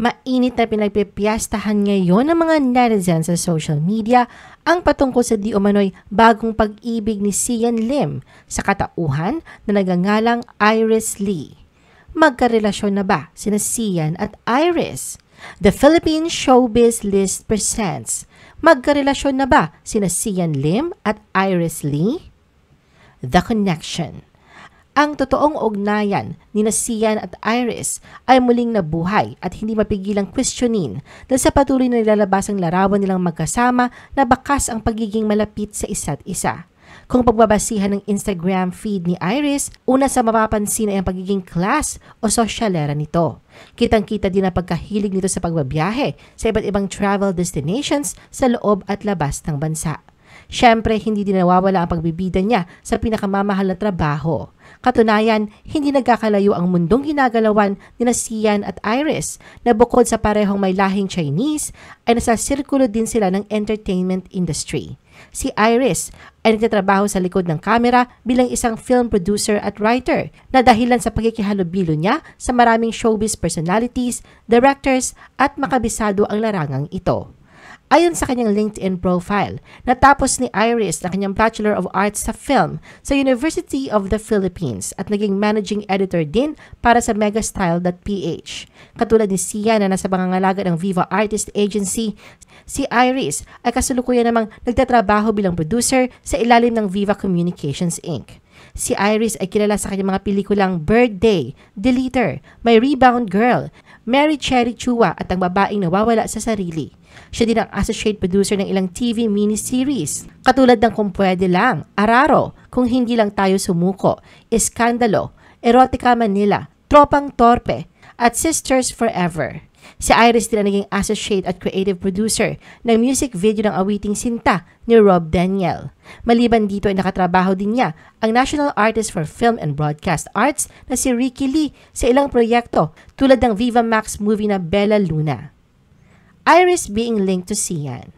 Mainit na pinagpipiyastahan ngayon ng mga netizens sa social media ang patungkol sa di umano'y bagong pag-ibig ni Sian Lim sa katauhan na nagangalang Iris Lee. Magkarelasyon na ba sina Sian at Iris? The Philippine Showbiz List presents Magkarelasyon na ba sina Sian Lim at Iris Lee? The Connection ang totoong ugnayan ni Sian at Iris ay muling nabuhay at hindi mapigilang questionin dahil sa patuloy na nilalabas ang larawan nilang magkasama na bakas ang pagiging malapit sa isa't isa. Kung pagbabasihan ng Instagram feed ni Iris, una sa mapapansin ay ang pagiging class o sosyalera nito. Kitang-kita din ang pagkahilig nito sa pagbabiyahe sa iba't ibang travel destinations sa loob at labas ng bansa. Siyempre, hindi din nawawala ang pagbibida niya sa pinakamamahal na trabaho. Katunayan, hindi nagkakalayo ang mundong ginagalawan ni na Sian at Iris na bukod sa parehong may lahing Chinese ay nasa sirkulo din sila ng entertainment industry. Si Iris ay nagtatrabaho sa likod ng kamera bilang isang film producer at writer na dahilan sa pagkikihalubilo niya sa maraming showbiz personalities, directors at makabisado ang larangang ito. Ayon sa kanyang LinkedIn profile, natapos ni Iris na kanyang Bachelor of Arts sa Film sa University of the Philippines at naging managing editor din para sa megastyle.ph. Katulad ni Sia na nasa pangangalaga ng Viva Artist Agency, si Iris ay kasalukuyan namang nagtatrabaho bilang producer sa ilalim ng Viva Communications Inc. Si Iris ay kilala sa kanyang mga pelikulang Birthday, Deleter, My Rebound Girl, Mary Cherry Chua at ang babaeng nawawala sa sarili. Siya din ang associate producer ng ilang TV miniseries, katulad ng Kung Pwede Lang, Araro, Kung Hindi Lang Tayo Sumuko, Iskandalo, Erotica Manila, Tropang Torpe, at Sisters Forever. Si Iris din naging associate at creative producer ng music video ng awiting Sinta ni Rob Daniel. Maliban dito ay nakatrabaho din niya ang National Artist for Film and Broadcast Arts na si Ricky Lee sa ilang proyekto tulad ng Viva Max movie na Bella Luna. Iris being linked to Sian.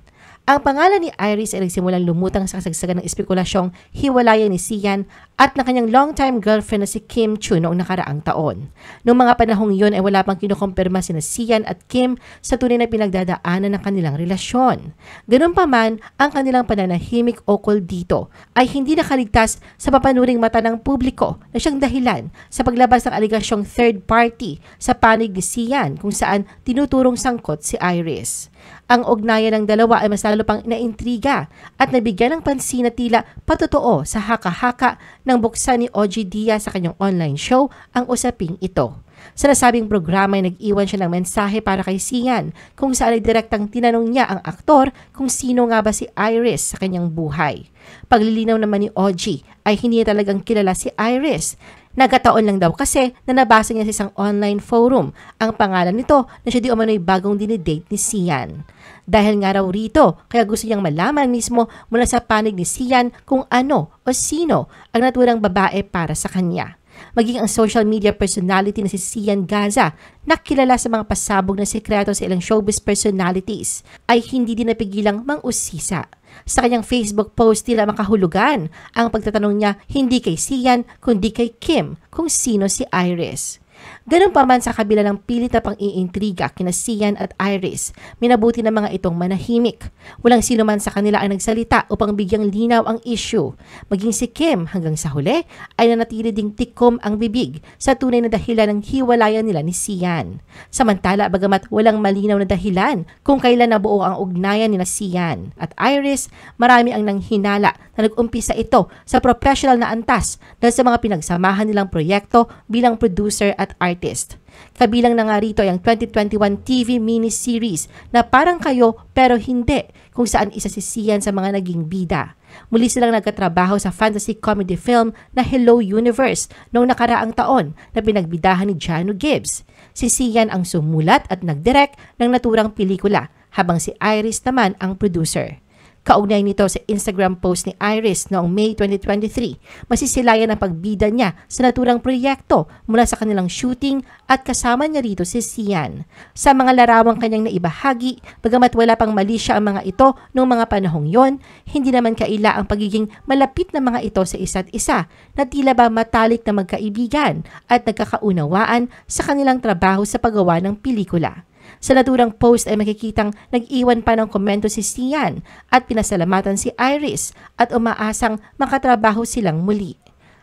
Ang pangalan ni Iris ay nagsimulang lumutang sa kasagsagan ng espekulasyong hiwalayan ni Sian at ng kanyang longtime girlfriend na si Kim Chu noong nakaraang taon. Noong mga panahong yun ay wala pang kinukumpirma si Sian at Kim sa tunay na pinagdadaanan ng kanilang relasyon. Ganun pa man, ang kanilang pananahimik o call dito ay hindi nakaligtas sa papanuring mata ng publiko na siyang dahilan sa paglabas ng aligasyong third party sa panig ni Sian kung saan tinuturong sangkot si Iris. Ang ugnayan ng dalawa ay mas lalo pang naintriga at nabigyan ng pansin na tila patotoo sa haka-haka ng buksan ni Oji Diaz sa kanyang online show ang usaping ito. Sa nasabing programa ay nag-iwan siya ng mensahe para kay Sian kung saan ay direktang tinanong niya ang aktor kung sino nga ba si Iris sa kanyang buhay. Paglilinaw naman ni Oji ay hindi talagang kilala si Iris Nagkataon lang daw kasi na nabasa niya sa isang online forum ang pangalan nito na siya di umano'y bagong dinidate ni Sian. Dahil nga raw rito, kaya gusto niyang malaman mismo mula sa panig ni Sian kung ano o sino ang naturang babae para sa kanya maging ang social media personality na si Sian Gaza, nakilala sa mga pasabog na sekreto sa ilang showbiz personalities, ay hindi din napigilang mangusisa. Sa kanyang Facebook post tila makahulugan ang pagtatanong niya hindi kay Sian kundi kay Kim kung sino si Iris. Ganun pa man sa kabila ng pilit na pang-iintriga kina Sian at Iris, minabuti ng mga itong manahimik. Walang sino man sa kanila ang nagsalita upang bigyang linaw ang issue. Maging si Kim hanggang sa huli ay nanatili ding tikom ang bibig sa tunay na dahilan ng hiwalayan nila ni Sian. Samantala bagamat walang malinaw na dahilan kung kailan nabuo ang ugnayan nila Sian at Iris, marami ang nanghinala na nag-umpisa ito sa professional na antas dahil sa mga pinagsamahan nilang proyekto bilang producer at artist. Kabilang na nga rito ang 2021 TV miniseries na parang kayo pero hindi kung saan isasisiyan sa mga naging bida. Muli silang nagkatrabaho sa fantasy comedy film na Hello Universe noong nakaraang taon na pinagbidahan ni Jano Gibbs. Si Sian ang sumulat at nagdirek ng naturang pelikula habang si Iris naman ang producer. Kaugnay nito sa Instagram post ni Iris noong May 2023, masisilayan ang pagbida niya sa naturang proyekto mula sa kanilang shooting at kasama niya rito si Sian. Sa mga larawang kanyang naibahagi, bagamat wala pang mali siya ang mga ito noong mga panahong yon, hindi naman kaila ang pagiging malapit na mga ito sa isa't isa na tila ba matalik na magkaibigan at nagkakaunawaan sa kanilang trabaho sa paggawa ng pelikula. Sa naturang post ay makikitang nag-iwan pa ng komento si Sian at pinasalamatan si Iris at umaasang makatrabaho silang muli.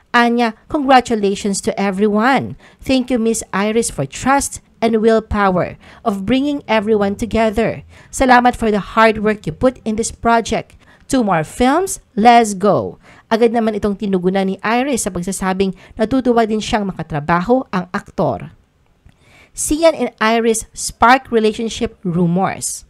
Anya, congratulations to everyone. Thank you Miss Iris for trust and willpower of bringing everyone together. Salamat for the hard work you put in this project. Two more films, let's go. Agad naman itong tinugunan ni Iris sa pagsasabing natutuwa din siyang makatrabaho ang aktor. Sian and Iris spark relationship rumors.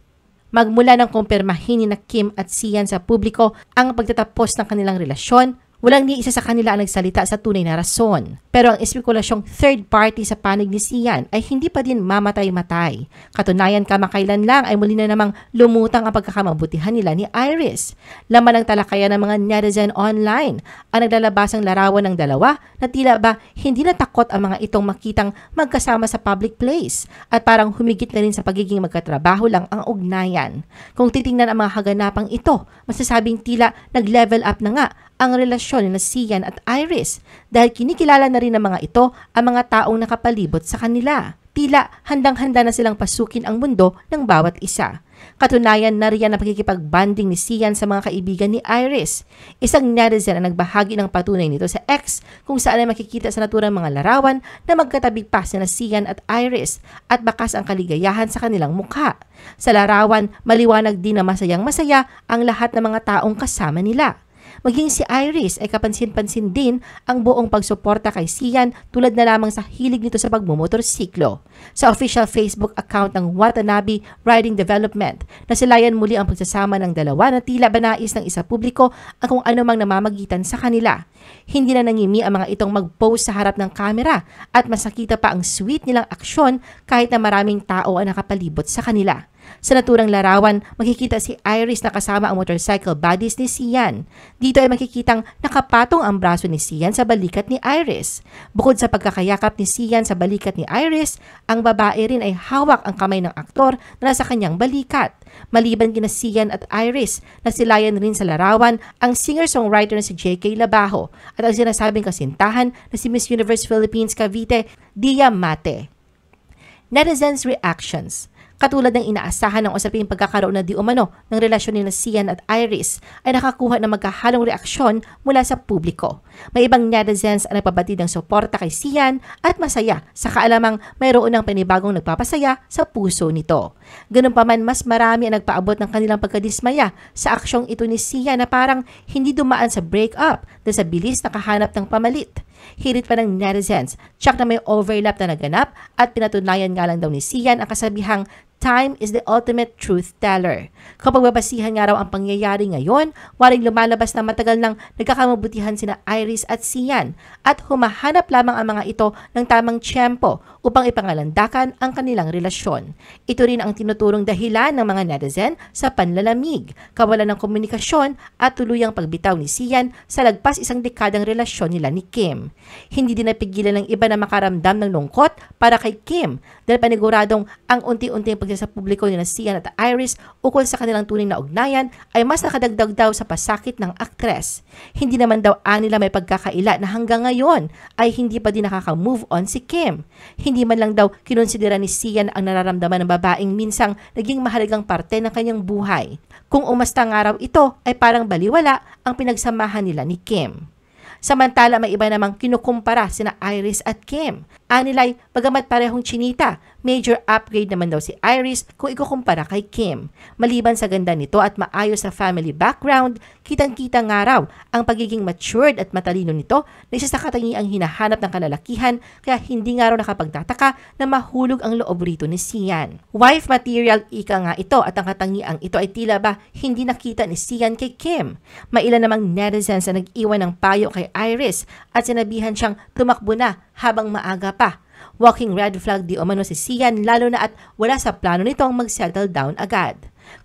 Magmula ng kumpirmahin ni na Kim at Sian sa publiko ang pagtatapos ng kanilang relasyon, Walang ni isa sa kanila ang nagsalita sa tunay na rason. Pero ang espekulasyong third party sa panig ni Sian ay hindi pa din mamatay-matay. Katunayan kamakailan lang ay muli na namang lumutang ang pagkakamabutihan nila ni Iris. Laman ng talakayan ng mga netizen online ang naglalabasang larawan ng dalawa na tila ba hindi na takot ang mga itong makitang magkasama sa public place at parang humigit na rin sa pagiging magkatrabaho lang ang ugnayan. Kung titingnan ang mga haganapang ito, masasabing tila nag-level up na nga ang relasyon na Sian at Iris dahil kinikilala na rin ng mga ito ang mga taong nakapalibot sa kanila. Tila handang-handa na silang pasukin ang mundo ng bawat isa. Katunayan, nariyan ang pakikipag-banding ni Sian sa mga kaibigan ni Iris. Isang netizen ang nagbahagi ng patunay nito sa X kung saan ay makikita sa naturang mga larawan na magkatabi pa sina Sian at Iris at bakas ang kaligayahan sa kanilang mukha. Sa larawan, maliwanag din na masayang masaya ang lahat ng mga taong kasama nila. Maging si Iris ay kapansin-pansin din ang buong pagsuporta kay Sian tulad na lamang sa hilig nito sa pagmumotorsiklo. Sa official Facebook account ng Watanabe Riding Development, nasilayan muli ang pagsasama ng dalawa na tila banais ng isa publiko ang kung ano mang namamagitan sa kanila. Hindi na nangimi ang mga itong mag-pose sa harap ng kamera at masakita pa ang sweet nilang aksyon kahit na maraming tao ang nakapalibot sa kanila. Sa naturang larawan, makikita si Iris na kasama ang motorcycle buddies ni Sian. Dito ay makikitang nakapatong ang braso ni Sian sa balikat ni Iris. Bukod sa pagkakayakap ni Sian sa balikat ni Iris, ang babae rin ay hawak ang kamay ng aktor na nasa kanyang balikat. Maliban kina Sian at Iris, nasilayan rin sa larawan ang singer-songwriter na si J.K. Labajo at ang sinasabing kasintahan na si Miss Universe Philippines Cavite, Dia Mate. Netizens' reactions. Katulad ng inaasahan ng usaping pagkakaroon na di umano ng relasyon ni Sian at Iris ay nakakuha ng magkahalong reaksyon mula sa publiko. May ibang netizens ang nagpabatid ng suporta kay Sian at masaya sa kaalamang mayroon ng panibagong nagpapasaya sa puso nito. Ganun pa man mas marami ang nagpaabot ng kanilang pagkadismaya sa aksyong ito ni Sian na parang hindi dumaan sa breakup dahil sa bilis kahanap ng pamalit. Hirit pa ng netizens, tsak na may overlap na naganap at pinatunayan nga lang daw ni Sian ang kasabihang Time is the ultimate truth teller. Kapag babasihan nga raw ang pangyayari ngayon, waring lumalabas na matagal nang nagkakamabutihan sina Iris at Sian at humahanap lamang ang mga ito ng tamang tiyempo upang ipangalandakan ang kanilang relasyon. Ito rin ang tinuturong dahilan ng mga netizen sa panlalamig, kawalan ng komunikasyon at tuluyang pagbitaw ni Sian sa lagpas isang dekadang relasyon nila ni Kim. Hindi din napigilan ng iba na makaramdam ng lungkot para kay Kim dahil paniguradong ang unti-unti pag dahil sa publiko nila Sian at Iris ukol sa kanilang tunay na ugnayan ay mas nakadagdag daw sa pasakit ng aktres. Hindi naman daw anila may pagkakaila na hanggang ngayon ay hindi pa din nakaka-move on si Kim. Hindi man lang daw kinonsidera ni Sian ang nararamdaman ng babaeng minsang naging mahalagang parte ng kanyang buhay. Kung umasta ng araw ito ay parang baliwala ang pinagsamahan nila ni Kim. Samantala may iba namang kinukumpara sina Iris at Kim. Anilay, bagamat parehong chinita, major upgrade naman daw si Iris kung ikukumpara kay Kim. Maliban sa ganda nito at maayos na family background, kitang-kita nga raw ang pagiging matured at matalino nito na isa sa katangiang hinahanap ng kanalakihan kaya hindi nga raw nakapagtataka na mahulog ang loob rito ni Sian. Wife material ika nga ito at ang katangiang ito ay tila ba hindi nakita ni Sian kay Kim. Mailan namang netizens na nag-iwan ng payo kay Iris at sinabihan siyang tumakbo na habang maaga pa. Walking red flag di umano si Sian lalo na at wala sa plano nitong mag-settle down agad.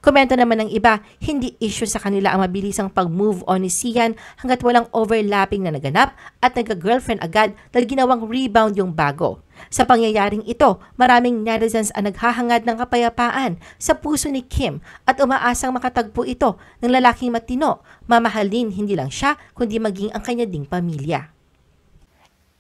Komento naman ng iba, hindi issue sa kanila ang mabilisang pag-move on ni Sian hanggat walang overlapping na naganap at nagka-girlfriend agad dahil ginawang rebound yung bago. Sa pangyayaring ito, maraming netizens ang naghahangad ng kapayapaan sa puso ni Kim at umaasang makatagpo ito ng lalaking matino, mamahalin hindi lang siya kundi maging ang kanya ding pamilya.